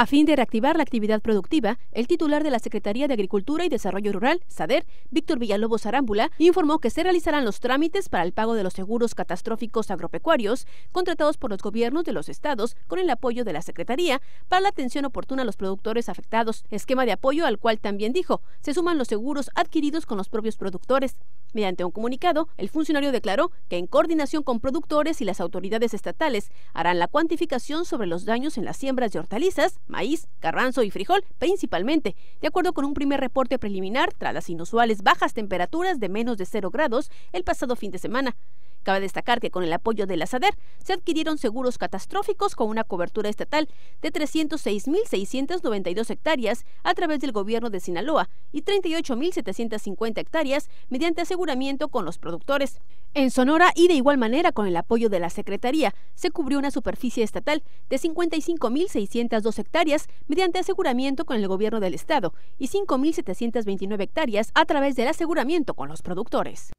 A fin de reactivar la actividad productiva, el titular de la Secretaría de Agricultura y Desarrollo Rural, SADER, Víctor Villalobos Arámbula, informó que se realizarán los trámites para el pago de los seguros catastróficos agropecuarios contratados por los gobiernos de los estados con el apoyo de la Secretaría para la atención oportuna a los productores afectados, esquema de apoyo al cual también dijo, se suman los seguros adquiridos con los propios productores. Mediante un comunicado, el funcionario declaró que en coordinación con productores y las autoridades estatales harán la cuantificación sobre los daños en las siembras de hortalizas, maíz, carranzo y frijol principalmente, de acuerdo con un primer reporte preliminar tras las inusuales bajas temperaturas de menos de cero grados el pasado fin de semana. Cabe destacar que con el apoyo de la SADER se adquirieron seguros catastróficos con una cobertura estatal de 306.692 hectáreas a través del gobierno de Sinaloa y 38.750 hectáreas mediante aseguramiento con los productores. En Sonora y de igual manera con el apoyo de la Secretaría se cubrió una superficie estatal de 55.602 hectáreas mediante aseguramiento con el gobierno del estado y 5.729 hectáreas a través del aseguramiento con los productores.